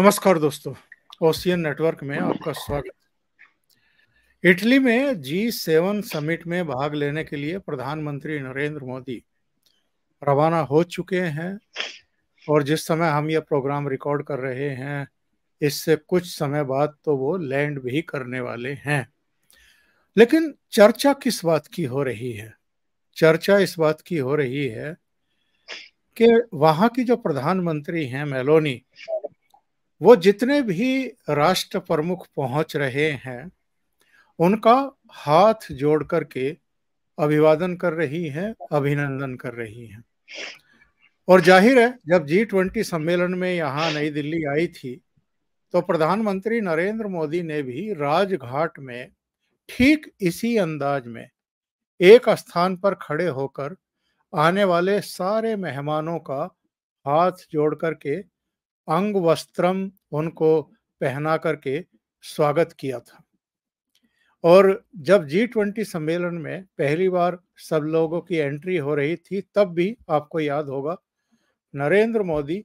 नमस्कार दोस्तों ocean network में आपका स्वागत इटली में जी सेवन समिट में भाग लेने के लिए प्रधानमंत्री नरेंद्र मोदी रवाना हो चुके हैं और जिस समय हम यह प्रोग्राम रिकॉर्ड कर रहे हैं इससे कुछ समय बाद तो वो लैंड भी करने वाले हैं लेकिन चर्चा किस बात की हो रही है चर्चा इस बात की हो रही है कि वहां की जो प्रधानमंत्री हैं मेलोनी वो जितने भी राष्ट्र प्रमुख पहुंच रहे हैं उनका हाथ जोड़ करके अभिवादन कर रही है अभिनंदन कर रही है और जाहिर है जब जी ट्वेंटी सम्मेलन में यहाँ नई दिल्ली आई थी तो प्रधानमंत्री नरेंद्र मोदी ने भी राजघाट में ठीक इसी अंदाज में एक स्थान पर खड़े होकर आने वाले सारे मेहमानों का हाथ जोड़ करके अंग वस्त्रम उनको पहना करके स्वागत किया था और जब जी ट्वेंटी सम्मेलन में पहली बार सब लोगों की एंट्री हो रही थी तब भी आपको याद होगा नरेंद्र मोदी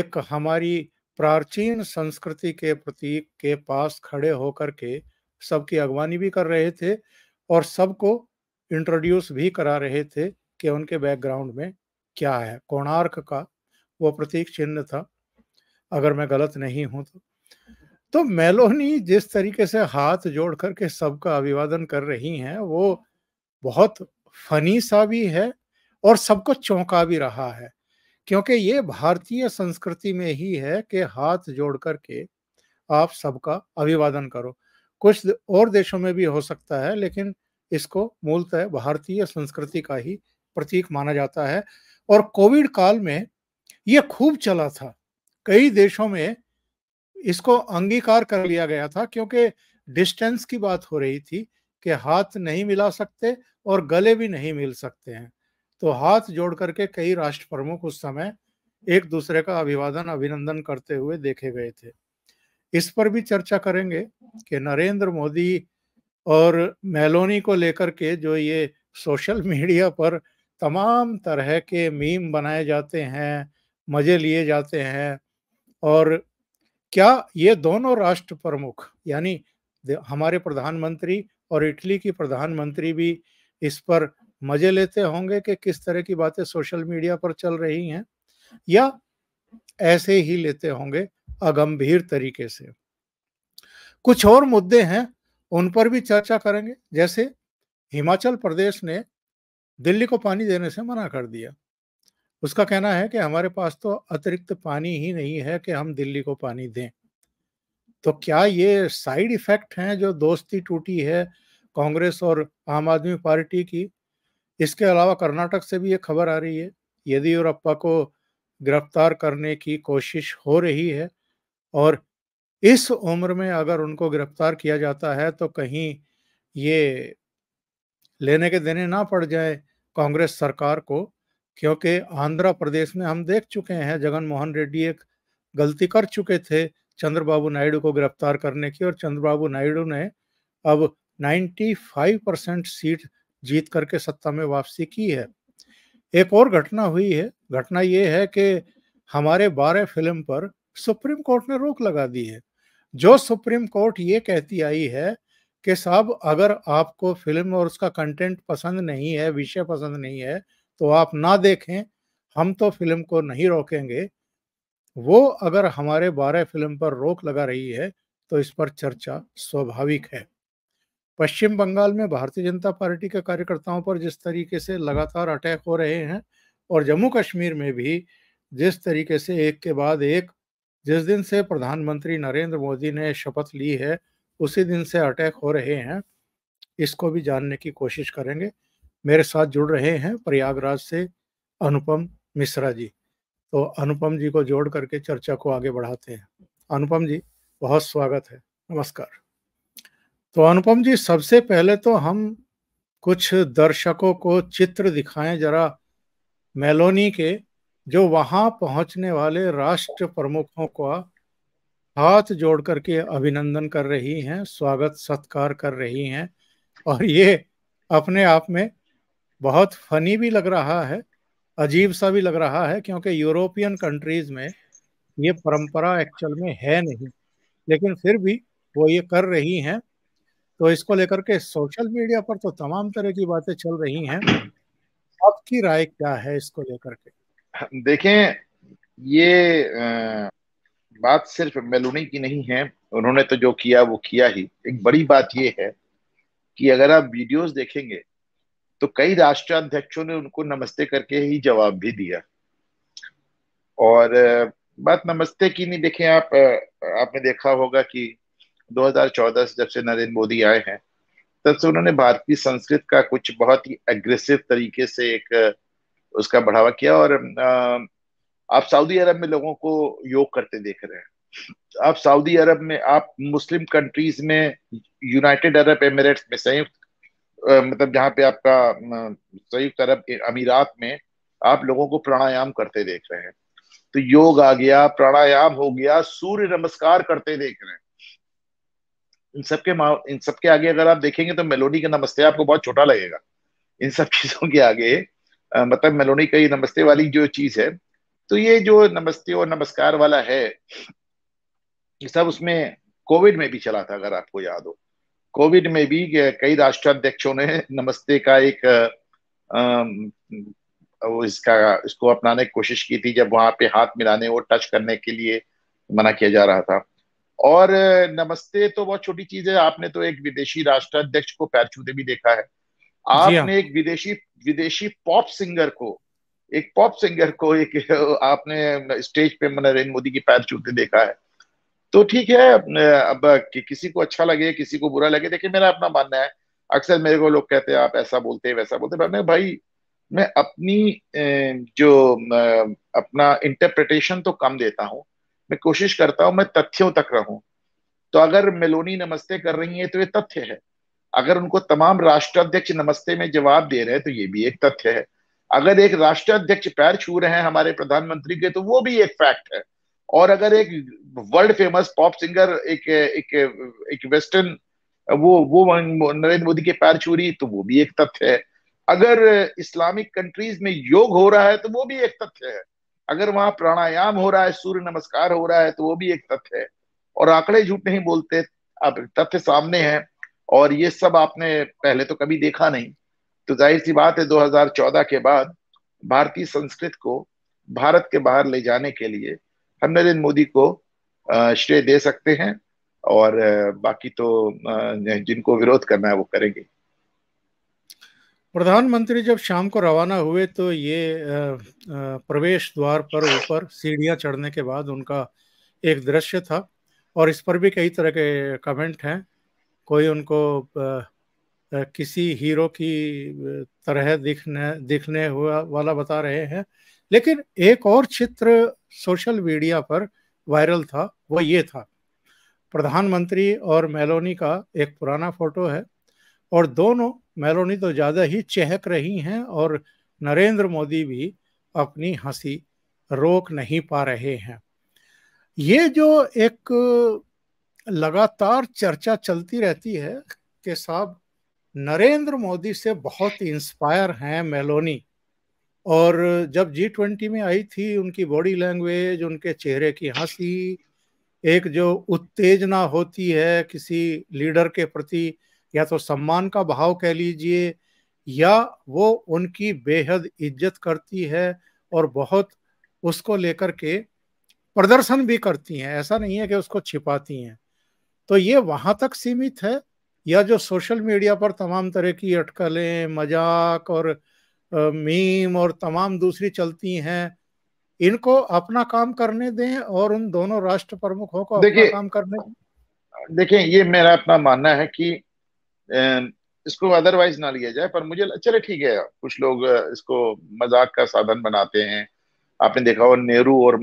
एक हमारी प्राचीन संस्कृति के प्रतीक के पास खड़े होकर के सबकी अगवानी भी कर रहे थे और सबको इंट्रोड्यूस भी करा रहे थे कि उनके बैकग्राउंड में क्या है कोणार्क का वो प्रतीक चिन्ह था अगर मैं गलत नहीं हूं तो तो मेलोनी जिस तरीके से हाथ जोड़ करके सबका अभिवादन कर रही हैं वो बहुत फनी सा भी है और सबको चौंका भी रहा है क्योंकि ये भारतीय संस्कृति में ही है कि हाथ जोड़ करके आप सबका अभिवादन करो कुछ और देशों में भी हो सकता है लेकिन इसको मूलतः भारतीय संस्कृति का ही प्रतीक माना जाता है और कोविड काल में ये खूब चला था कई देशों में इसको अंगीकार कर लिया गया था क्योंकि डिस्टेंस की बात हो रही थी कि हाथ नहीं मिला सकते और गले भी नहीं मिल सकते हैं तो हाथ जोड़ करके कई राष्ट्र प्रमुख उस समय एक दूसरे का अभिवादन अभिनंदन करते हुए देखे गए थे इस पर भी चर्चा करेंगे कि नरेंद्र मोदी और मेलोनी को लेकर के जो ये सोशल मीडिया पर तमाम तरह के मीम बनाए जाते हैं मज़े लिए जाते हैं और क्या ये दोनों राष्ट्र प्रमुख यानी हमारे प्रधानमंत्री और इटली की प्रधानमंत्री भी इस पर मजे लेते होंगे कि किस तरह की बातें सोशल मीडिया पर चल रही हैं या ऐसे ही लेते होंगे अगंभीर तरीके से कुछ और मुद्दे हैं उन पर भी चर्चा करेंगे जैसे हिमाचल प्रदेश ने दिल्ली को पानी देने से मना कर दिया उसका कहना है कि हमारे पास तो अतिरिक्त पानी ही नहीं है कि हम दिल्ली को पानी दें तो क्या ये साइड इफेक्ट हैं जो दोस्ती टूटी है कांग्रेस और आम आदमी पार्टी की इसके अलावा कर्नाटक से भी ये खबर आ रही है येदियुरप्पा को गिरफ्तार करने की कोशिश हो रही है और इस उम्र में अगर उनको गिरफ्तार किया जाता है तो कहीं ये लेने के देने ना पड़ जाए कांग्रेस सरकार को क्योंकि आंध्र प्रदेश में हम देख चुके हैं जगन मोहन रेड्डी एक गलती कर चुके थे चंद्रबाबू नायडू को गिरफ्तार करने की और चंद्रबाबू नायडू ने अब 95 परसेंट सीट जीत करके सत्ता में वापसी की है एक और घटना हुई है घटना ये है कि हमारे बारह फिल्म पर सुप्रीम कोर्ट ने रोक लगा दी है जो सुप्रीम कोर्ट ये कहती आई है कि साहब अगर आपको फिल्म और उसका कंटेंट पसंद नहीं है विषय पसंद नहीं है तो आप ना देखें हम तो फिल्म को नहीं रोकेंगे वो अगर हमारे बारह फिल्म पर रोक लगा रही है तो इस पर चर्चा स्वाभाविक है पश्चिम बंगाल में भारतीय जनता पार्टी के कार्यकर्ताओं पर जिस तरीके से लगातार अटैक हो रहे हैं और जम्मू कश्मीर में भी जिस तरीके से एक के बाद एक जिस दिन से प्रधानमंत्री नरेंद्र मोदी ने शपथ ली है उसी दिन से अटैक हो रहे हैं इसको भी जानने की कोशिश करेंगे मेरे साथ जुड़ रहे हैं प्रयागराज से अनुपम मिश्रा जी तो अनुपम जी को जोड़ करके चर्चा को आगे बढ़ाते हैं अनुपम जी बहुत स्वागत है नमस्कार तो अनुपम जी सबसे पहले तो हम कुछ दर्शकों को चित्र दिखाएं जरा मेलोनी के जो वहां पहुंचने वाले राष्ट्र प्रमुखों को हाथ जोड़ करके अभिनंदन कर रही हैं स्वागत सत्कार कर रही हैं और ये अपने आप में बहुत फनी भी लग रहा है अजीब सा भी लग रहा है क्योंकि यूरोपियन कंट्रीज में ये परंपरा एक्चुअल में है नहीं लेकिन फिर भी वो ये कर रही हैं तो इसको लेकर के सोशल मीडिया पर तो तमाम तरह की बातें चल रही हैं आपकी राय क्या है इसको लेकर के देखें ये बात सिर्फ मेलोनी की नहीं है उन्होंने तो जो किया वो किया ही एक बड़ी बात ये है कि अगर आप वीडियोस देखेंगे तो कई राष्ट्राध्यक्षों ने उनको नमस्ते करके ही जवाब भी दिया और बात नमस्ते की नहीं देखें आप आपने देखा होगा कि 2014 से जब से नरेंद्र मोदी आए हैं तब से उन्होंने भारतीय संस्कृत का कुछ बहुत ही एग्रेसिव तरीके से एक उसका बढ़ावा किया और आप सऊदी अरब में लोगों को योग करते देख रहे हैं आप सऊदी अरब में आप मुस्लिम कंट्रीज में यूनाइटेड अरब एमिरेट्स में संयुक्त मतलब जहाँ पे आपका संयुक्त अरब अमीरात में आप लोगों को प्राणायाम करते देख रहे हैं तो योग आ गया प्राणायाम हो गया सूर्य नमस्कार करते देख रहे हैं इन सबके इन सबके आगे अगर आप देखेंगे तो मेलोनी का नमस्ते आपको बहुत छोटा लगेगा इन सब चीजों के आगे मतलब मेलोनी का ये नमस्ते वाली जो चीज है तो ये जो नमस्ते और नमस्कार वाला है ये सब उसमें कोविड में भी चला था अगर आपको याद हो कोविड में भी कई राष्ट्राध्यक्षों ने नमस्ते का एक इसका इसको अपनाने की कोशिश की थी जब वहां पे हाथ मिलाने और टच करने के लिए मना किया जा रहा था और नमस्ते तो बहुत छोटी चीज है आपने तो एक विदेशी राष्ट्राध्यक्ष को पैर छूते भी देखा है हाँ। आपने एक विदेशी विदेशी पॉप सिंगर को एक पॉप सिंगर को एक आपने स्टेज पे नरेंद्र मोदी की पैर छूते देखा है तो ठीक है अब कि किसी को अच्छा लगे किसी को बुरा लगे देखिए मेरा अपना मानना है अक्सर मेरे को लोग कहते हैं आप ऐसा बोलते हैं वैसा बोलते हैं भाई मैं अपनी जो अपना इंटरप्रिटेशन तो कम देता हूँ मैं कोशिश करता हूँ मैं तथ्यों तक रहूँ तो अगर मेलोनी नमस्ते कर रही है तो ये तथ्य है अगर उनको तमाम राष्ट्राध्यक्ष नमस्ते में जवाब दे रहे हैं तो ये भी एक तथ्य है अगर एक राष्ट्राध्यक्ष पैर छू रहे हैं हमारे प्रधानमंत्री के तो वो भी एक फैक्ट है और अगर एक वर्ल्ड फेमस पॉप सिंगर एक एक एक वेस्टर्न वो वो नरेंद्र मोदी के पैर रही तो वो भी एक तथ्य है अगर इस्लामिक कंट्रीज में योग हो रहा है तो वो भी एक तथ्य है अगर वहां प्राणायाम हो रहा है सूर्य नमस्कार हो रहा है तो वो भी एक तथ्य है और आंकड़े झूठ नहीं बोलते अब तथ्य सामने हैं और ये सब आपने पहले तो कभी देखा नहीं तो जाहिर सी बात है 2014 के बाद भारतीय संस्कृत को भारत के बाहर ले जाने के लिए हम नरेंद्र मोदी को श्रेय दे सकते हैं और बाकी तो जिनको विरोध करना है वो करेंगे प्रधानमंत्री जब शाम को रवाना हुए तो ये प्रवेश द्वार पर ऊपर सीढ़ियां चढ़ने के बाद उनका एक दृश्य था और इस पर भी कई तरह के कमेंट हैं कोई उनको किसी हीरो की तरह दिखने दिखने हुआ वाला बता रहे हैं लेकिन एक और चित्र सोशल मीडिया पर वायरल था वो ये था प्रधानमंत्री और मेलोनी का एक पुराना फोटो है और दोनों मेलोनी तो ज़्यादा ही चहक रही हैं और नरेंद्र मोदी भी अपनी हंसी रोक नहीं पा रहे हैं ये जो एक लगातार चर्चा चलती रहती है कि साहब नरेंद्र मोदी से बहुत इंस्पायर हैं मेलोनी और जब जी ट्वेंटी में आई थी उनकी बॉडी लैंग्वेज उनके चेहरे की हंसी एक जो उत्तेजना होती है किसी लीडर के प्रति या तो सम्मान का भाव कह लीजिए या वो उनकी बेहद इज्जत करती है और बहुत उसको लेकर के प्रदर्शन भी करती हैं ऐसा नहीं है कि उसको छिपाती हैं तो ये वहाँ तक सीमित है या जो सोशल मीडिया पर तमाम तरह की अटकलें मजाक और मीम और तमाम दूसरी चलती हैं इनको अपना काम करने दें और उन दोनों राष्ट्र प्रमुखों को अपना काम करने देखिए ये मेरा अपना मानना है कि इसको अदरवाइज ना लिया जाए पर मुझे चले ठीक है कुछ लोग इसको मजाक का साधन बनाते हैं आपने देखा हो नेहरू और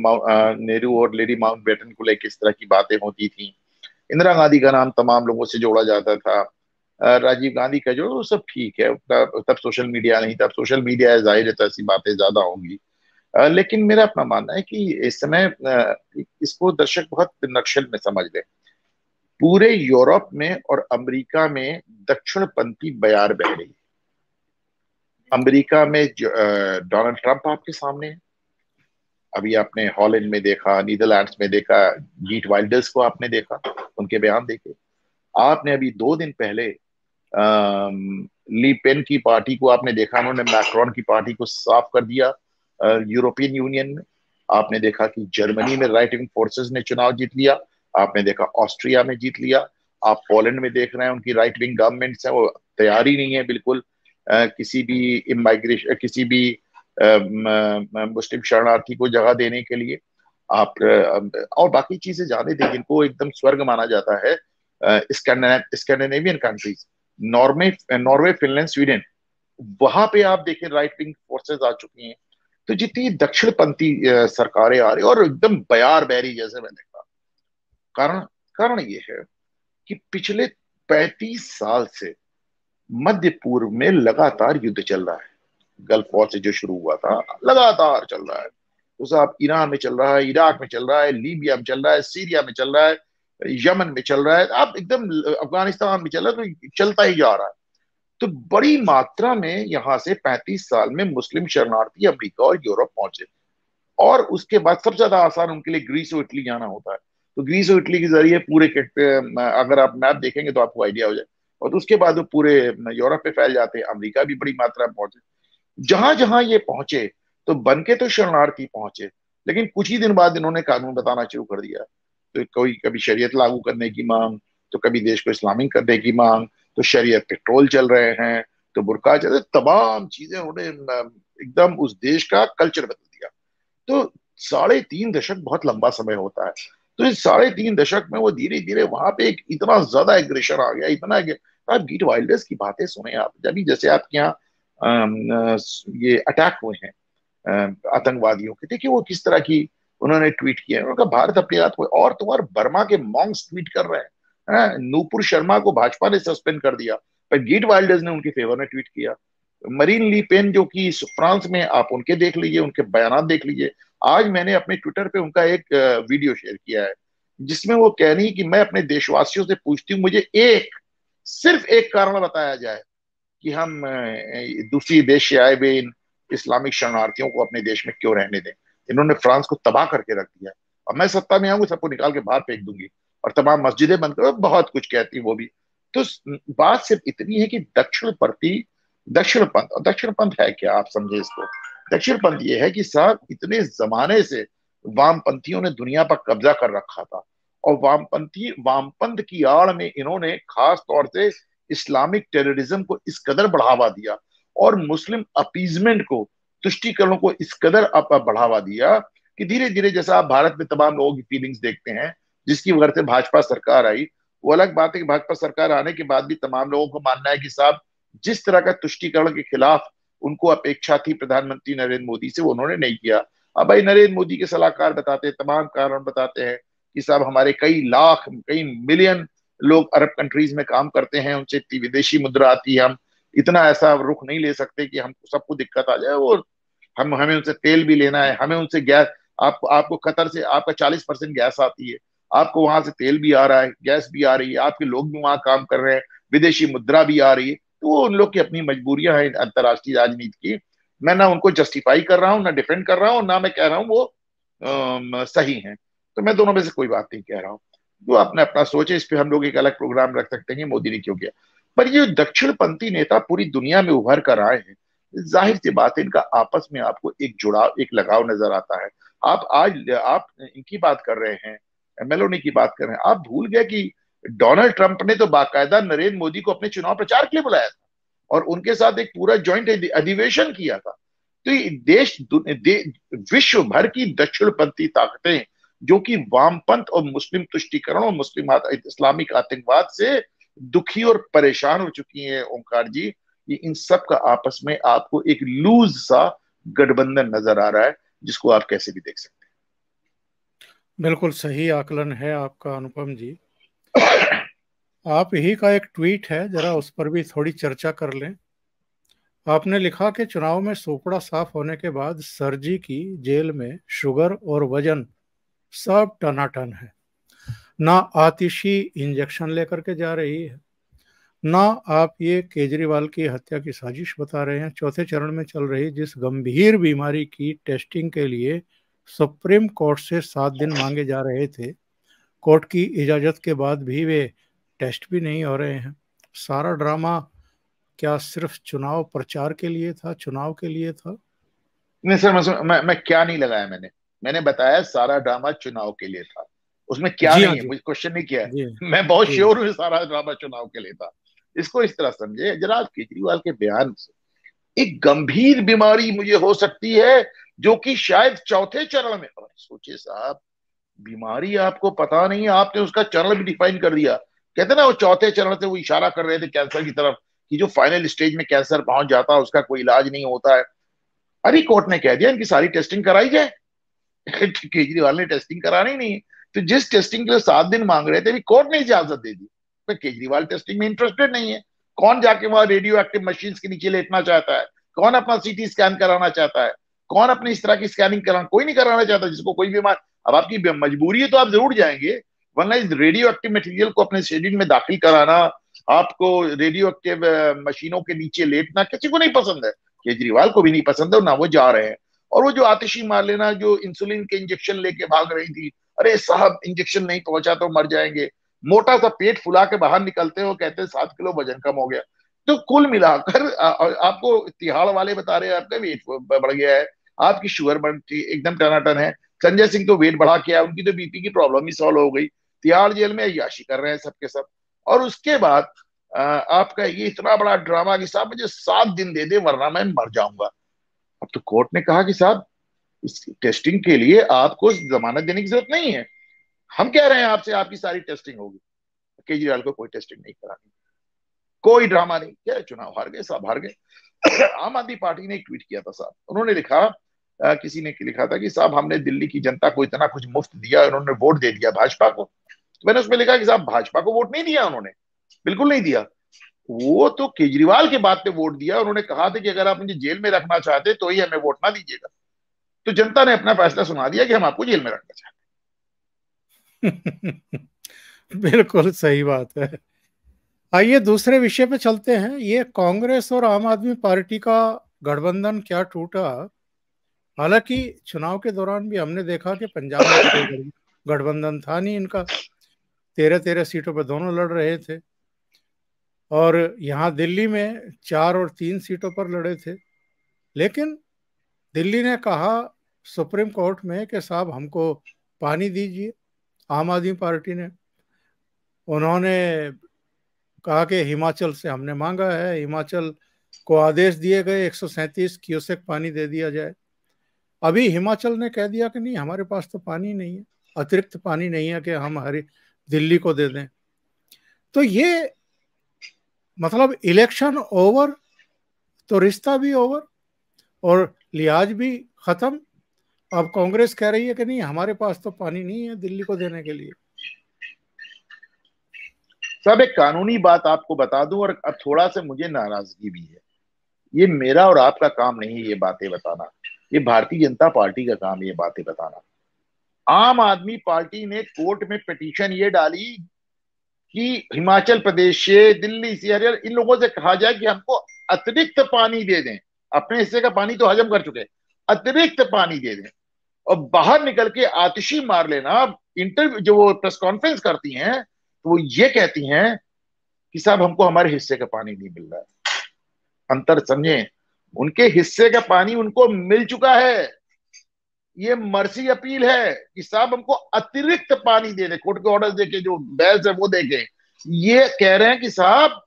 नेहरू और लेडी माउंट बेटन को लेकर इस तरह की बातें होती थी इंदिरा गांधी का नाम तमाम लोगों से जोड़ा जाता था राजीव गांधी का जो वो सब ठीक है तब सोशल मीडिया नहीं तब सोशल मीडिया है जाहिर है तो ऐसी बातें ज्यादा होंगी लेकिन मेरा अपना मानना है कि इस समय इसको दर्शक बहुत नक्शल में समझ लें पूरे यूरोप में और अमेरिका में दक्षिण पंथी बयार बह रही है अमरीका में डोनाल्ड ट्रंप आपके सामने है अभी आपने हॉलैंड में देखा नीदरलैंड्स में देखा जीट वाइल्डर्स को आपने देखा उनके बयान देखे आपने अभी दो दिन पहले ली um, पेन की पार्टी को आपने देखा उन्होंने मैक्रॉन की पार्टी को साफ कर दिया यूरोपियन uh, यूनियन में आपने देखा कि जर्मनी में राइट विंग फोर्सेस ने चुनाव जीत लिया आपने देखा ऑस्ट्रिया में जीत लिया आप पोलैंड में देख रहे हैं उनकी राइट विंग गवर्नमेंट है वो तैयार ही नहीं है बिल्कुल आ, uh, किसी भी इमाइग्रेशन uh, किसी भी um, मुस्लिम शरणार्थी को जगह देने के लिए आप um, और बाकी चीजें जाने दें जिनको एकदम स्वर्ग माना जाता है Scandinavian countries Norway Norway Finland Sweden वहां पे आप देखें राइट विंग फोर्सेस आ चुकी हैं तो जितनी दक्षिणपंथी सरकारें आ रही और एकदम बयार बैरी जैसे मैंने कहा कारण कारण ये है कि पिछले पैतीस साल से मध्य पूर्व में लगातार युद्ध चल रहा है गल्फ वॉर से जो शुरू हुआ था लगातार चल रहा है उसका आप ईरान में चल रहा है इराक में चल रहा है लीबिया में चल रहा है सीरिया में चल रहा है यमन में चल रहा है अब एकदम अफगानिस्तान में चल रहा है तो चलता ही जा रहा है तो बड़ी मात्रा में यहाँ से 35 साल में मुस्लिम शरणार्थी अमरीका और यूरोप पहुंचे और उसके बाद सबसे ज्यादा आसान उनके लिए ग्रीस और इटली जाना होता है तो ग्रीस और इटली के जरिए पूरे अगर आप मैप देखेंगे तो आपको आइडिया हो जाए और तो उसके बाद वो पूरे यूरोप पे फैल जाते हैं अमरीका भी बड़ी मात्रा में पहुंचे जहां जहां ये पहुंचे तो बन के तो शरणार्थी पहुंचे लेकिन कुछ ही दिन बाद इन्होंने कानून बताना शुरू कर दिया तो कोई कभी शरीयत लागू करने की मांग तो कभी देश को इस्लामिक करने की मांग तो शरीयत पे ट्रोल चल रहे हैं तो बुरका चल रहे तमाम चीजें उन्हें एकदम उस देश का कल्चर बदल दिया तो साढ़े तीन दशक बहुत लंबा समय होता है तो इस साढ़े तीन दशक में वो धीरे धीरे वहां पे एक इतना ज्यादा एग्रेशन आ गया इतना आप गीट वाइल्डर्स की बातें सुने आप जब जैसे आपके यहाँ ये अटैक हुए हैं आतंकवादियों के देखिए वो किस तरह की उन्होंने ट्वीट किया उन्होंने कहा भारत अपने हाथ में और तुम्हार तो बर्मा के मॉन्ग्स ट्वीट कर रहे हैं नूपुर शर्मा को भाजपा ने सस्पेंड कर दिया पर गीट वाइल्डर्स ने उनके फेवर में ट्वीट किया मरीन ली पेन जो कि फ्रांस में आप उनके देख लीजिए उनके बयान देख लीजिए आज मैंने अपने ट्विटर पे उनका एक वीडियो शेयर किया है जिसमें वो कह रही कि मैं अपने देशवासियों से पूछती हूँ मुझे एक सिर्फ एक कारण बताया जाए कि हम दूसरी देश से आए हुए इन इस्लामिक शरणार्थियों को अपने देश में क्यों रहने दें इन्होंने फ्रांस को तबाह करके रख दिया और मैं सत्ता में आऊंगी सबको निकाल के बाहर फेंक दूंगी और तमाम मस्जिदें बंद कर बहुत कुछ कहती वो भी तो बात सिर्फ इतनी है कि दक्षिण प्रति दक्षिण पंथ और दक्षिण पंथ है क्या आप समझे इसको दक्षिण पंथ ये है कि साहब इतने जमाने से वामपंथियों ने दुनिया पर कब्जा कर रखा था और वामपंथी वामपंथ की आड़ में इन्होंने खास तौर से इस्लामिक टेररिज्म को इस कदर बढ़ावा दिया और मुस्लिम अपीजमेंट को तुष्टिकरणों को इस कदर आप बढ़ावा दिया कि धीरे धीरे जैसा आप भारत में तमाम लोगों की फीलिंग्स देखते हैं जिसकी वजह से भाजपा सरकार आई वो अलग बात है कि भाजपा सरकार आने के बाद भी तमाम लोगों को मानना है कि साहब जिस तरह का तुष्टिकरण के खिलाफ उनको अपेक्षा थी प्रधानमंत्री नरेंद्र मोदी से वो उन्होंने नहीं किया अब भाई नरेंद्र मोदी के सलाहकार बताते हैं तमाम कारण बताते हैं कि साहब हमारे कई लाख कई मिलियन लोग अरब कंट्रीज में काम करते हैं उनसे इतनी विदेशी मुद्रा आती है हम इतना ऐसा रुख नहीं ले सकते कि हम सबको दिक्कत आ जाए और हम हमें उनसे तेल भी लेना है हमें उनसे गैस आप आपको कतर से आपका चालीस परसेंट गैस आती है आपको वहां से तेल भी आ रहा है गैस भी आ रही है आपके लोग भी वहां काम कर रहे हैं विदेशी मुद्रा भी आ रही है तो वो उन लोग की अपनी मजबूरियां हैं अंतर्राष्ट्रीय राजनीति की मैं ना उनको जस्टिफाई कर रहा हूँ ना डिफेंड कर रहा हूँ ना मैं कह रहा हूँ वो आ, सही है तो मैं दोनों में से कोई बात नहीं कह रहा हूँ जो तो अपने अपना सोचे इस पर हम लोग एक अलग प्रोग्राम रख सकते हैं मोदी ने क्यों किया पर ये दक्षिणपंथी नेता पूरी दुनिया में उभर कर आए हैं जाहिर सी बात है इनका आपस में आपको एक जुड़ाव एक लगाव नजर आता है आप आज आप इनकी बात कर रहे हैं मेलोनी की बात कर रहे हैं आप भूल गए कि डोनाल्ड ट्रंप ने तो बाकायदा नरेंद्र मोदी को अपने चुनाव प्रचार के लिए बुलाया था और उनके साथ एक पूरा ज्वाइंट अधिवेशन किया था तो ये देश दे, विश्व भर की दक्षिणपंथी ताकतें जो कि वामपंथ और मुस्लिम तुष्टिकरण और मुस्लिम इस्लामिक आतंकवाद से दुखी और परेशान हो चुकी हैं ओंकार जी ये इन सब का आपस में आपको एक लूज सा गठबंधन नजर आ रहा है जिसको आप कैसे भी देख सकते हैं बिल्कुल सही आकलन है आपका अनुपम जी आप ही का एक ट्वीट है जरा उस पर भी थोड़ी चर्चा कर लें आपने लिखा कि चुनाव में सोपड़ा साफ होने के बाद सरजी की जेल में शुगर और वजन सब टनाटन है ना आतिशी इंजेक्शन लेकर के जा रही है ना आप ये केजरीवाल की हत्या की साजिश बता रहे हैं चौथे चरण में चल रही जिस गंभीर बीमारी की टेस्टिंग के लिए सुप्रीम कोर्ट से सात दिन मांगे जा रहे थे कोर्ट की इजाज़त के बाद भी वे टेस्ट भी नहीं हो रहे हैं सारा ड्रामा क्या सिर्फ चुनाव प्रचार के लिए था चुनाव के लिए था नहीं सर मैं मैं क्या नहीं लगाया मैंने मैंने बताया सारा ड्रामा चुनाव के लिए था उसमें क्या हाँ नहीं है मुझे क्वेश्चन नहीं किया मैं बहुत श्योर हूँ सारा ड्रामा चुनाव के लिए था इसको इस तरह समझे जनाब केजरीवाल के बयान से एक गंभीर बीमारी मुझे हो सकती है जो कि शायद चौथे चरण में सोचिए साहब बीमारी आपको पता नहीं आपने उसका चरण भी डिफाइन कर दिया कहते ना वो चौथे चरण से वो इशारा कर रहे थे कैंसर की तरफ कि जो फाइनल स्टेज में कैंसर पहुंच जाता है उसका कोई इलाज नहीं होता है अरे कोर्ट ने कह दिया इनकी सारी टेस्टिंग कराई जाए केजरीवाल ने टेस्टिंग करानी नहीं तो जिस टेस्टिंग के लिए सात दिन मांग रहे थे कोर्ट ने इजाजत दे दी तो केजरीवाल टेस्टिंग में इंटरेस्टेड नहीं है कौन जाके वहां रेडियो एक्टिव मशीन के नीचे लेटना चाहता है कौन अपना सीटी स्कैन कराना चाहता है कौन अपने इस तरह की स्कैनिंग कराना कोई नहीं कराना चाहता जिसको कोई बीमार अब आपकी मजबूरी है तो आप जरूर जाएंगे वरना इस रेडियो एक्टिव मटेरियल को अपने शेड्यूल में दाखिल कराना आपको रेडियो एक्टिव मशीनों के नीचे लेटना किसी को नहीं पसंद है केजरीवाल को भी नहीं पसंद है और ना वो जा रहे हैं और वो जो आतिशी मार लेना जो इंसुलिन के इंजेक्शन लेके भाग रही थी अरे साहब इंजेक्शन नहीं पहुंचा तो मर जाएंगे मोटा सा पेट फुला के बाहर निकलते हो कहते हैं सात किलो वजन कम हो गया तो कुल मिलाकर आपको तिहाड़ वाले बता रहे हैं आपका वेट बढ़ गया है आपकी शुगर बढ़ती एकदम टनाटन है संजय सिंह तो वेट बढ़ा किया उनकी तो बीपी की प्रॉब्लम ही सॉल्व हो गई तिहाड़ जेल में अयाशी कर रहे हैं सबके सब और उसके बाद आपका ये इतना बड़ा ड्रामा कि साहब मुझे सात दिन दे दे वरना मैं मर जाऊंगा अब तो कोर्ट ने कहा कि साहब टेस्टिंग के लिए आपको जमानत देने की जरूरत नहीं है हम कह रहे हैं आपसे आपकी सारी टेस्टिंग होगी केजरीवाल को कोई टेस्टिंग नहीं करानी कोई ड्रामा नहीं क्या चुनाव हार गए साहब हार गए आम आदमी पार्टी ने ट्वीट किया था साहब उन्होंने लिखा आ, किसी ने लिखा था कि साहब हमने दिल्ली की जनता को इतना कुछ मुफ्त दिया उन्होंने वोट दे दिया भाजपा को तो मैंने उसमें लिखा कि साहब भाजपा को वोट नहीं दिया उन्होंने बिल्कुल नहीं दिया वो तो केजरीवाल के बाद पे वोट दिया उन्होंने कहा था कि अगर आप मुझे जेल में रखना चाहते तो ही हमें वोट ना दीजिएगा तो जनता ने अपना फैसला सुना दिया कि हम आपको जेल में रखना चाहते बिल्कुल सही बात है आइए दूसरे विषय पे चलते हैं ये कांग्रेस और आम आदमी पार्टी का गठबंधन क्या टूटा हालांकि चुनाव के दौरान भी हमने देखा कि पंजाब में गठबंधन था नहीं इनका तेरह तेरह सीटों पर दोनों लड़ रहे थे और यहाँ दिल्ली में चार और तीन सीटों पर लड़े थे लेकिन दिल्ली ने कहा सुप्रीम कोर्ट में कि साहब हमको पानी दीजिए आम आदमी पार्टी ने उन्होंने कहा कि हिमाचल से हमने मांगा है हिमाचल को आदेश दिए गए एक सौ क्यूसेक पानी दे दिया जाए अभी हिमाचल ने कह दिया कि नहीं हमारे पास तो पानी नहीं है अतिरिक्त पानी नहीं है कि हम हरी दिल्ली को दे दें तो ये मतलब इलेक्शन ओवर तो रिश्ता भी ओवर और लिहाज भी खत्म अब कांग्रेस कह रही है कि नहीं हमारे पास तो पानी नहीं है दिल्ली को देने के लिए सब एक कानूनी बात आपको बता दूं और अब थोड़ा सा मुझे नाराजगी भी है ये मेरा और आपका काम नहीं ये बातें बताना ये भारतीय जनता पार्टी का काम ये बातें बताना आम आदमी पार्टी ने कोर्ट में पिटीशन ये डाली कि हिमाचल प्रदेश से दिल्ली से हरियाणा इन लोगों से कहा जाए कि हमको अतिरिक्त पानी दे दें अपने हिस्से का पानी तो हजम कर चुके अतिरिक्त पानी दे दें और बाहर निकल के आतिशी मार लेना इंटरव्यू जो वो प्रेस कॉन्फ्रेंस करती हैं तो वो ये कहती हैं कि साहब हमको हमारे हिस्से का पानी नहीं मिल रहा है अंतर समझे उनके हिस्से का पानी उनको मिल चुका है ये मर्सी अपील है कि साहब हमको अतिरिक्त पानी दे दे कोर्ट के ऑर्डर देके जो बैल्स है वो देके ये कह रहे हैं कि साहब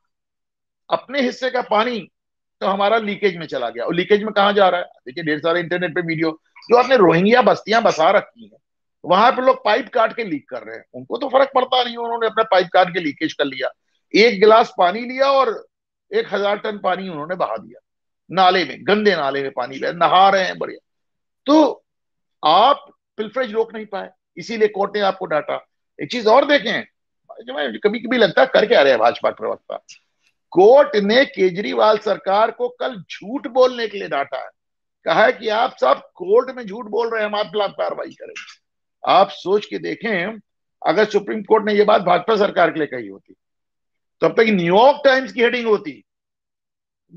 अपने हिस्से का पानी तो हमारा लीकेज में चला गया और लीकेज में कहा जा रहा है देखिए ढेर सारे इंटरनेट पे वीडियो जो आपने रोहिंग्या बस्तियां बसा रखी है वहां पर लोग पाइप काट के लीक कर रहे हैं उनको तो फर्क पड़ता नहीं उन्होंने अपना पाइप काट के लीकेज कर लिया एक गिलास पानी लिया और एक हजार टन पानी उन्होंने बहा दिया नाले में गंदे नाले में पानी बह नहा रहे हैं बढ़िया तो आप पिलफ्रेज रोक नहीं पाए इसीलिए कोर्ट ने आपको डांटा एक चीज और देखें कभी कभी लगता है करके आ रहे हैं भाजपा प्रवक्ता कोर्ट ने केजरीवाल सरकार को कल झूठ बोलने के लिए डांटा है कहा है कि आप सब कोर्ट में झूठ बोल रहे हैं हम आप खिलाफ कार्रवाई करें आप सोच के देखें अगर सुप्रीम कोर्ट ने यह बात भाजपा सरकार के लिए कही होती तब तक न्यूयॉर्क टाइम्स की हेडिंग होती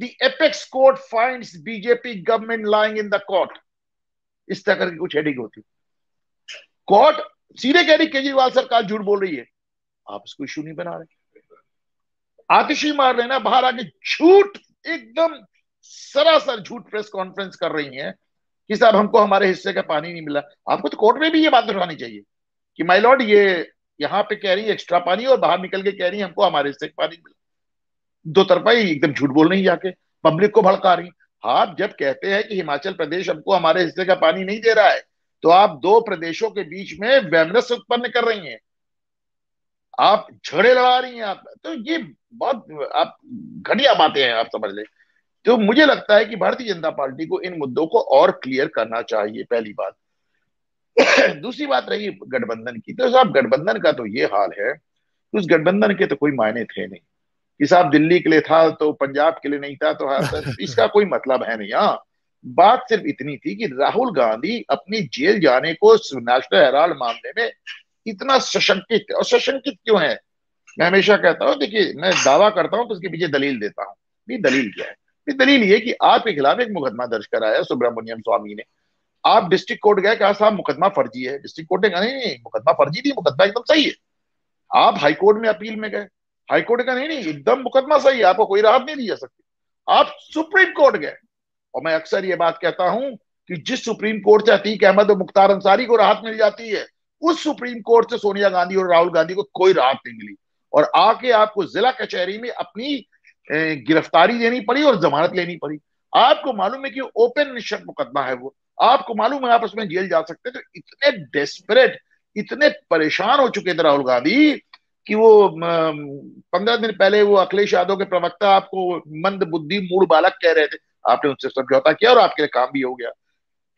the apex court finds BJP government lying in the court इस तरह की कुछ हेडिंग होती कोर्ट सीधे कह रही केजरीवाल सरकार झूठ बोल रही है आप इसको इशू नहीं बना रहे आतिशी मार लेना बाहर आके झूठ एकदम सरासर झूठ प्रेस कॉन्फ्रेंस कर रही है कि साहब हमको हमारे हिस्से का पानी नहीं मिला आपको तो कोर्ट में भी ये बात उठानी चाहिए कि माई लॉर्ड ये यहाँ पे कह रही है एक्स्ट्रा पानी और बाहर निकल के कह रही है हमको हमारे हिस्से का पानी मिला दो तरफा ही एकदम झूठ बोल रही जाके पब्लिक को भड़का रही आप जब कहते हैं कि हिमाचल प्रदेश हमको हमारे हिस्से का पानी नहीं दे रहा है तो आप दो प्रदेशों के बीच में वैमनस उत्पन्न कर रही हैं आप झगड़े लड़ा रही हैं आप तो ये बहुत आप घटिया बातें हैं आप समझ ले तो मुझे लगता है कि भारतीय जनता पार्टी को इन मुद्दों को और क्लियर करना चाहिए पहली बात दूसरी बात रही गठबंधन की तो साहब गठबंधन का तो ये हाल है उस गठबंधन के तो कोई मायने थे नहीं कि साहब दिल्ली के लिए था तो पंजाब के लिए नहीं था तो हाँ तो इसका कोई मतलब है नहीं हाँ बात सिर्फ इतनी थी कि राहुल गांधी अपनी जेल जाने को नेशनल हेराल्ड मामले में इतना सशंकित है और सशंकित क्यों है मैं हमेशा कहता हूँ देखिए मैं दावा करता हूँ तो उसके पीछे दलील देता हूँ ये दलील क्या है दलील ये कि आपके खिलाफ एक मुकदमा दर्ज कराया सुब्रमण्यम स्वामी ने आप डिस्ट्रिक्ट कोर्ट गए कहा साहब मुकदमा फर्जी है डिस्ट्रिक्ट कोर्ट ने कहा नहीं मुकदमा फर्जी नहीं मुकदमा एकदम सही है आप हाई कोर्ट में अपील में गए हाई कोर्ट का नहीं नहीं एकदम मुकदमा सही है आपको कोई राहत नहीं दी जा सकती आप सुप्रीम कोर्ट गए और मैं अक्सर ये बात कहता हूं कि जिस सुप्रीम कोर्ट से अतीक अहमद और मुख्तार अंसारी को राहत मिल जाती है उस सुप्रीम कोर्ट से सोनिया गांधी और राहुल गांधी को कोई राहत नहीं मिली और आके आपको जिला कचहरी में अपनी गिरफ्तारी देनी पड़ी और जमानत लेनी पड़ी आपको मालूम है कि ओपन निश्चित मुकदमा है वो आपको मालूम है आप उसमें जेल जा सकते तो इतने डेस्परेट इतने परेशान हो चुके थे राहुल गांधी कि वो पंद्रह दिन पहले वो अखिलेश यादव के प्रवक्ता आपको मंद बुद्धि मूड बालक कह रहे थे आपने उनसे समझौता किया और आपके लिए काम भी हो गया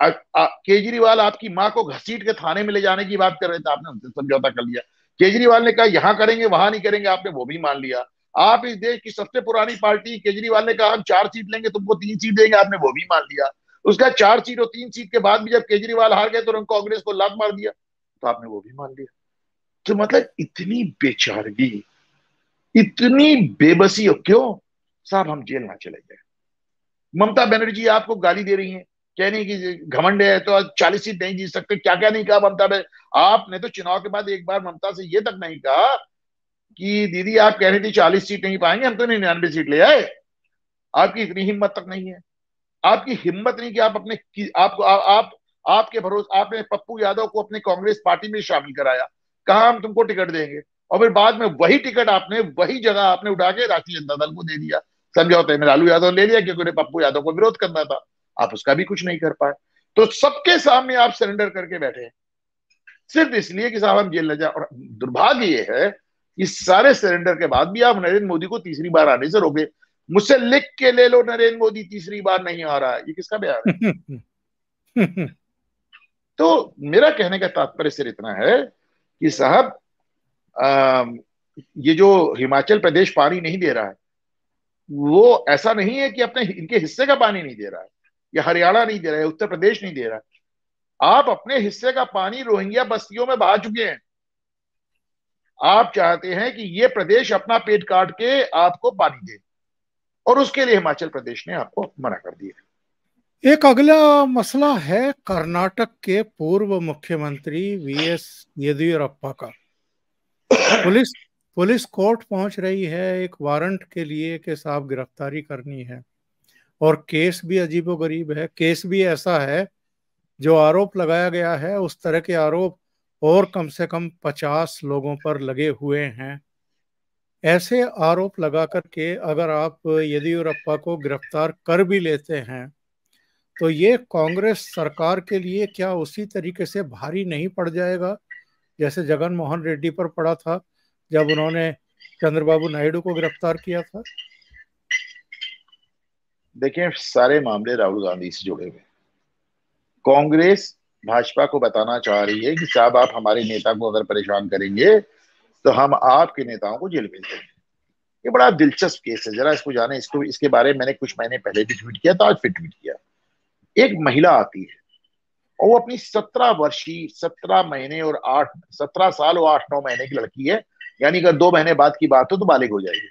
केजरीवाल आपकी माँ को घसीट के थाने में ले जाने की बात कर रहे थे आपने उनसे समझौता कर लिया केजरीवाल ने कहा यहाँ करेंगे वहां नहीं करेंगे आपने वो भी मान लिया आप इस देश की सबसे पुरानी पार्टी केजरीवाल ने कहा हम चार सीट लेंगे तुमको तीन सीट देंगे आपने वो भी मान लिया उसका चार सीट और तीन सीट के बाद भी जब केजरीवाल हार गए तो उन्होंने कांग्रेस को लात मार दिया तो आपने वो भी मान लिया तो मतलब इतनी बेचारगी इतनी बेबसी हो क्यों साहब हम जेल ना चले गए ममता बनर्जी आपको गाली दे रही है कहने की घमंड है तो आज चालीस सीट नहीं जीत सकते क्या क्या नहीं कहा ममता ने आपने तो चुनाव के बाद एक बार ममता से ये तक नहीं कहा कि दीदी आप कह रहे थी चालीस सीट नहीं पाएंगे हम तो निन्यानवे सीट ले आए आपकी इतनी हिम्मत तक नहीं है आपकी हिम्मत नहीं कि आप अपने कि आप, आ, आप आपके भरोसे आपने पप्पू यादव को अपने कांग्रेस पार्टी में शामिल कराया कहा हम तुमको टिकट देंगे और फिर बाद में वही टिकट आपने वही जगह आपने उठा के राष्ट्रीय जनता दल को दे दिया समझौते में लालू यादव ले लिया क्योंकि उन्हें पप्पू यादव को विरोध करना था आप उसका भी कुछ नहीं कर पाए तो सबके सामने आप सरेंडर करके बैठे सिर्फ इसलिए कि साहब हम जेल न जाए और दुर्भाग्य ये है कि सारे सरेंडर के बाद भी आप नरेंद्र मोदी को तीसरी बार आने से रोके मुझसे लिख के ले लो नरेंद्र मोदी तीसरी बार नहीं आ रहा है ये किसका बयान है तो मेरा कहने का तात्पर्य सिर्फ इतना है कि साहब ये जो हिमाचल प्रदेश पानी नहीं दे रहा है वो ऐसा नहीं है कि अपने इनके हिस्से का पानी नहीं दे रहा है या हरियाणा नहीं दे रहा है उत्तर प्रदेश नहीं दे रहा है आप अपने हिस्से का पानी रोहिंग्या बस्तियों में बहा चुके हैं आप चाहते हैं कि ये प्रदेश अपना पेट काट के आपको पानी दे और उसके लिए हिमाचल प्रदेश ने आपको मना कर दिया एक अगला मसला है कर्नाटक के पूर्व मुख्यमंत्री वी एस येदियुरप्पा का पुलिस पुलिस कोर्ट पहुंच रही है एक वारंट के लिए के साहब गिरफ्तारी करनी है और केस भी अजीबोगरीब है केस भी ऐसा है जो आरोप लगाया गया है उस तरह के आरोप और कम से कम पचास लोगों पर लगे हुए हैं ऐसे आरोप लगा करके अगर आप येदियुरप्पा को गिरफ्तार कर भी लेते हैं तो ये कांग्रेस सरकार के लिए क्या उसी तरीके से भारी नहीं पड़ जाएगा जैसे जगन मोहन रेड्डी पर पड़ा था जब उन्होंने चंद्रबाबू नायडू को गिरफ्तार किया था देखिए सारे मामले राहुल गांधी से जुड़े हुए कांग्रेस भाजपा को बताना चाह रही है कि साहब आप हमारे नेता को अगर परेशान करेंगे तो हम आपके नेताओं को जेल भेज देंगे ये बड़ा दिलचस्प केस है जरा इसको जाने इसको इसके बारे में मैंने कुछ महीने पहले भी ट्वीट किया था आज फिर ट्वीट किया एक महिला आती है और वो अपनी सत्रह वर्षीय सत्रह महीने और आठ सत्रह साल और आठ नौ महीने की लड़की है यानी अगर दो महीने बाद की बात हो तो बालिग हो जाएगी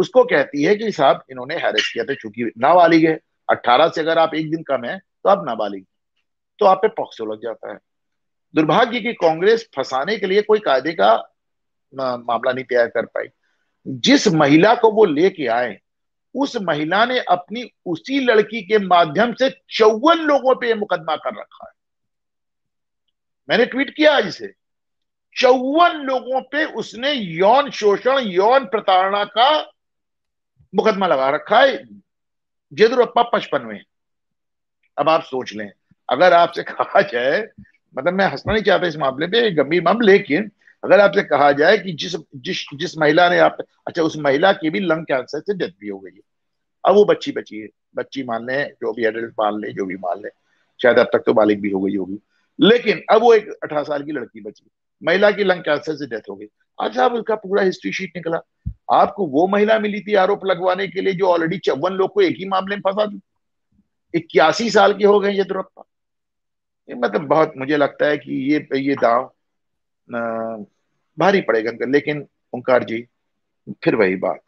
उसको कहती है कि साहब इन्होंने हैरेस किया था तो चूंकि नाबालिग है अट्ठारह से अगर आप एक दिन कम है तो आप नाबालिग तो आप पे पॉक्सो लग जाता है दुर्भाग्य की कांग्रेस फंसाने के लिए कोई कायदे का मामला नहीं तैयार कर पाई जिस महिला को वो लेके आए उस महिला ने अपनी उसी लड़की के माध्यम से चौवन लोगों पे मुकदमा कर रखा है मैंने ट्वीट किया आज से चौवन लोगों पे उसने यौन शोषण यौन प्रताड़ना का मुकदमा लगा रखा है येदुरप्पा पचपन में अब आप सोच लें अगर आपसे कहा जाए मतलब मैं हंसना नहीं चाहता इस मामले पे गंभीर मामले लेकिन अगर आपसे कहा जाए कि जिस जिस जिस महिला ने आप अच्छा उस महिला की भी लंग कैंसर से डेथ भी हो गई है अब वो बच्ची बची है बच्ची मान लें जो भी एडल्ट मान लें जो भी मान लें शायद अब तक तो बालिक भी हो गई होगी लेकिन अब वो एक अठारह साल की लड़की बची महिला की लंग कैंसर से डेथ हो गई आज साहब उसका पूरा हिस्ट्री शीट निकला आपको वो महिला मिली थी आरोप लगवाने के लिए जो ऑलरेडी चौवन लोग को एक ही मामले में फंसा दी इक्यासी साल के हो गए येदुरप्पा ये मतलब बहुत मुझे लगता है कि ये ये दाव भारी पड़ेगा अंकल लेकिन ओंकार जी फिर वही बात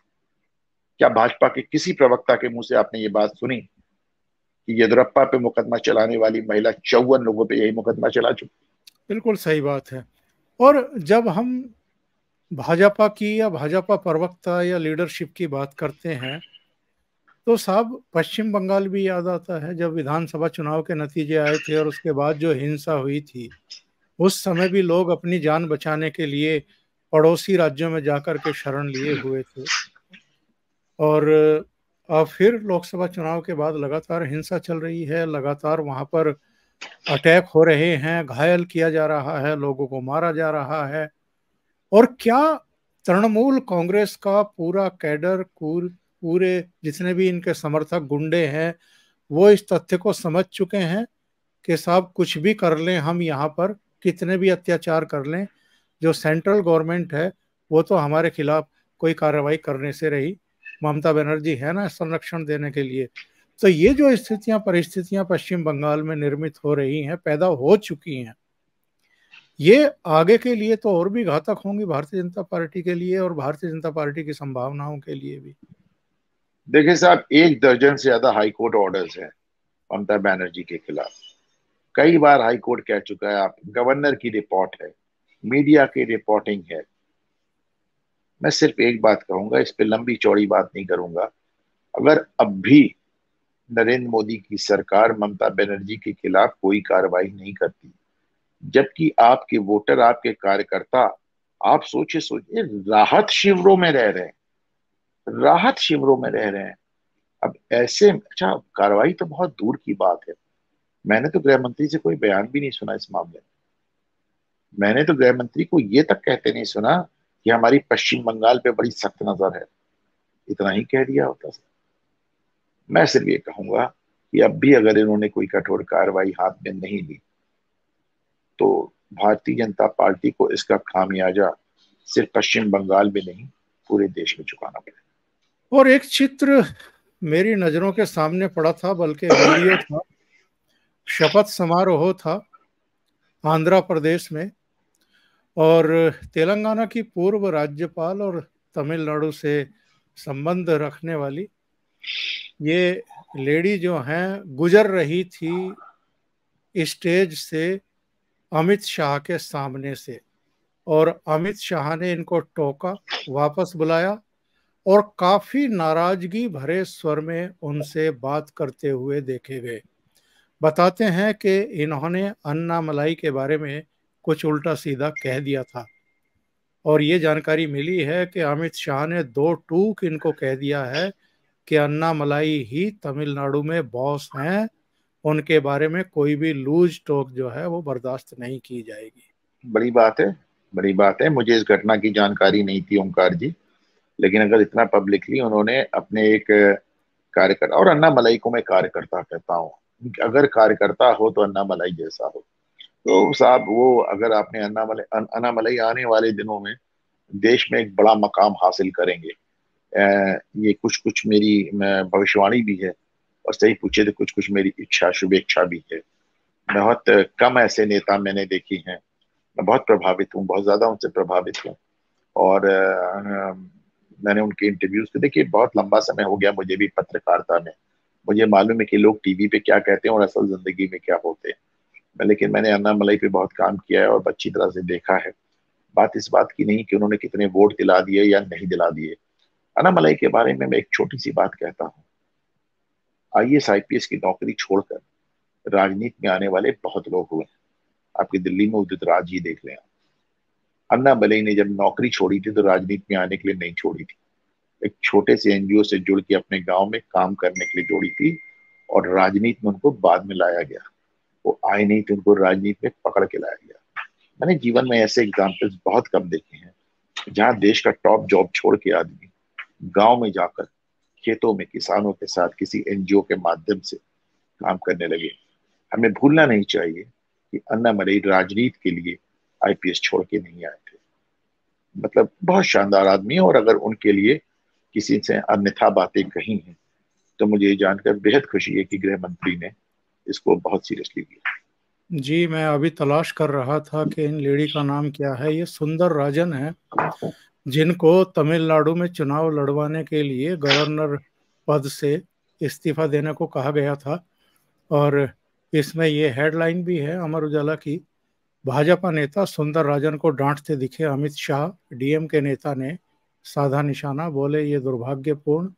क्या भाजपा के किसी प्रवक्ता के मुंह से आपने ये बात सुनी कि येदुरप्पा पे मुकदमा चलाने वाली महिला चौवन लोगों पे यही मुकदमा चला चुकी बिल्कुल सही बात है और जब हम भाजपा की या भाजपा प्रवक्ता या लीडरशिप की बात करते हैं तो साहब पश्चिम बंगाल भी याद आता है जब विधानसभा चुनाव के नतीजे आए थे और उसके बाद जो हिंसा हुई थी उस समय भी लोग अपनी जान बचाने के लिए पड़ोसी राज्यों में जाकर के शरण लिए हुए थे और अब फिर लोकसभा चुनाव के बाद लगातार हिंसा चल रही है लगातार वहाँ पर अटैक हो रहे हैं घायल किया जा रहा है लोगों को मारा जा रहा है और क्या तृणमूल कांग्रेस का पूरा कैडर कूर पूरे जितने भी इनके समर्थक गुंडे हैं वो इस तथ्य को समझ चुके हैं कि साहब कुछ भी कर लें हम यहाँ पर कितने भी अत्याचार कर लें जो सेंट्रल गवर्नमेंट है वो तो हमारे खिलाफ कोई कार्रवाई करने से रही ममता बनर्जी है ना संरक्षण देने के लिए तो ये जो स्थितियां परिस्थितियां पश्चिम बंगाल में निर्मित हो रही हैं पैदा हो चुकी हैं ये आगे के लिए तो और भी घातक होंगी भारतीय जनता पार्टी के लिए और भारतीय जनता पार्टी की संभावनाओं के लिए भी देखिए साहब एक दर्जन से ज्यादा हाईकोर्ट ऑर्डर्स है ममता बनर्जी के खिलाफ कई बार हाईकोर्ट कह चुका है आप गवर्नर की रिपोर्ट है मीडिया की रिपोर्टिंग है मैं सिर्फ एक बात कहूंगा इस पर लंबी चौड़ी बात नहीं करूंगा अगर अब भी नरेंद्र मोदी की सरकार ममता बनर्जी के खिलाफ कोई कार्रवाई नहीं करती जबकि आपके वोटर आपके कार्यकर्ता आप सोचे सोचे राहत शिविरों में रह रहे हैं राहत शिविरों में रह रहे हैं अब ऐसे अच्छा कार्रवाई तो बहुत दूर की बात है मैंने तो गृह मंत्री से कोई बयान भी नहीं सुना इस मामले में मैंने तो गृह मंत्री को ये तक कहते नहीं सुना कि हमारी पश्चिम बंगाल पे बड़ी सख्त नजर है इतना ही कह दिया होता सर मैं सिर्फ ये कहूंगा कि अब भी अगर इन्होंने कोई कठोर कार्रवाई हाथ में नहीं ली तो भारतीय जनता पार्टी को इसका खामियाजा सिर्फ पश्चिम बंगाल में नहीं पूरे देश में चुकाना पड़ेगा और एक चित्र मेरी नज़रों के सामने पड़ा था बल्कि वीडियो था शपथ समारोह था आंध्र प्रदेश में और तेलंगाना की पूर्व राज्यपाल और तमिलनाडु से संबंध रखने वाली ये लेडी जो हैं गुजर रही थी स्टेज से अमित शाह के सामने से और अमित शाह ने इनको टोका वापस बुलाया और काफी नाराजगी भरे स्वर में उनसे बात करते हुए देखे गए बताते हैं कि इन्होंने अन्ना मलाई के बारे में कुछ उल्टा सीधा कह दिया था और ये जानकारी मिली है कि अमित शाह ने दो टूक इनको कह दिया है कि अन्ना मलाई ही तमिलनाडु में बॉस हैं उनके बारे में कोई भी लूज टॉक जो है वो बर्दाश्त नहीं की जाएगी बड़ी बात है बड़ी बात है मुझे इस घटना की जानकारी नहीं थी ओंकार जी लेकिन अगर इतना पब्लिकली उन्होंने अपने एक कार्यकर्ता और अन्ना मलाई को मैं कार्यकर्ता कहता हूँ अगर कार्यकर्ता हो तो अन्ना मलाई जैसा हो तो साहब वो अगर आपने अन्ना मलाई अन्ना मलाई आने वाले दिनों में देश में एक बड़ा मकाम हासिल करेंगे ये कुछ कुछ मेरी भविष्यवाणी भी है और सही पूछे तो कुछ कुछ मेरी इच्छा शुभेच्छा भी है बहुत कम ऐसे नेता मैंने देखी हैं मैं बहुत प्रभावित हूँ बहुत ज्यादा उनसे प्रभावित हूँ और आ, मैंने उनके इंटरव्यूज को तो देखिए बहुत लंबा समय हो गया मुझे भी पत्रकारिता में मुझे मालूम है कि लोग टीवी पे क्या कहते हैं और असल जिंदगी में क्या होते हैं लेकिन मैंने अन्ना मलाई पे बहुत काम किया है और अच्छी तरह से देखा है बात इस बात की नहीं कि उन्होंने कितने वोट दिला दिए या नहीं दिला दिए अन्ना मलाई के बारे में मैं एक छोटी सी बात कहता हूँ I S I P S की नौकरी छोड़कर राजनीति में आने वाले बहुत लोग हुए हैं आपकी दिल्ली में उदित राज ही देख लें अन्ना बले ने जब नौकरी छोड़ी थी तो राजनीति में आने के लिए नहीं छोड़ी थी एक छोटे से एनजीओ से जुड़ के अपने गांव में काम करने के लिए जोड़ी थी और राजनीति में उनको बाद में लाया गया वो आए नहीं थे तो उनको राजनीति में पकड़ के लाया गया मैंने जीवन में ऐसे एग्जाम्पल्स बहुत कम देखे हैं जहाँ देश का टॉप जॉब छोड़ के आदमी गाँव में जाकर खेतों में किसानों के साथ किसी एनजीओ के माध्यम से काम करने लगे हमें भूलना नहीं चाहिए कि अन्ना मरे राजनीति के लिए आईपीएस छोड़ के नहीं आए थे मतलब बहुत शानदार आदमी है और अगर उनके लिए किसी से अन्यथा बातें कही हैं तो मुझे ये जानकर बेहद खुशी है कि गृह मंत्री ने इसको बहुत सीरियसली लिया जी मैं अभी तलाश कर रहा था कि इन लेडी का नाम क्या है ये सुंदर राजन है जिनको तमिलनाडु में चुनाव लड़वाने के लिए गवर्नर पद से इस्तीफा देने को कहा गया था और इसमें ये हेडलाइन भी है अमर उजाला की भाजपा नेता सुंदर राजन को डांटते दिखे अमित शाह डीएम के नेता ने साधा निशाना बोले ये दुर्भाग्यपूर्ण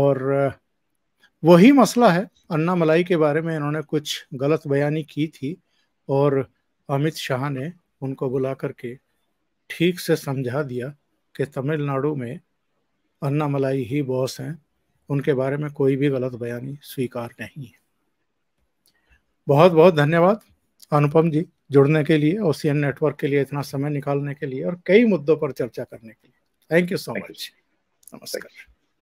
और वही मसला है अन्ना मलाई के बारे में इन्होंने कुछ गलत बयानी की थी और अमित शाह ने उनको बुला करके ठीक से समझा दिया कि तमिलनाडु में अन्नामलाई ही बॉस हैं उनके बारे में कोई भी गलत बयानी स्वीकार नहीं है बहुत बहुत धन्यवाद अनुपम जी जुड़ने के लिए और सी नेटवर्क के लिए इतना समय निकालने के लिए और कई मुद्दों पर चर्चा करने के लिए थैंक यू सो मच नमस्कार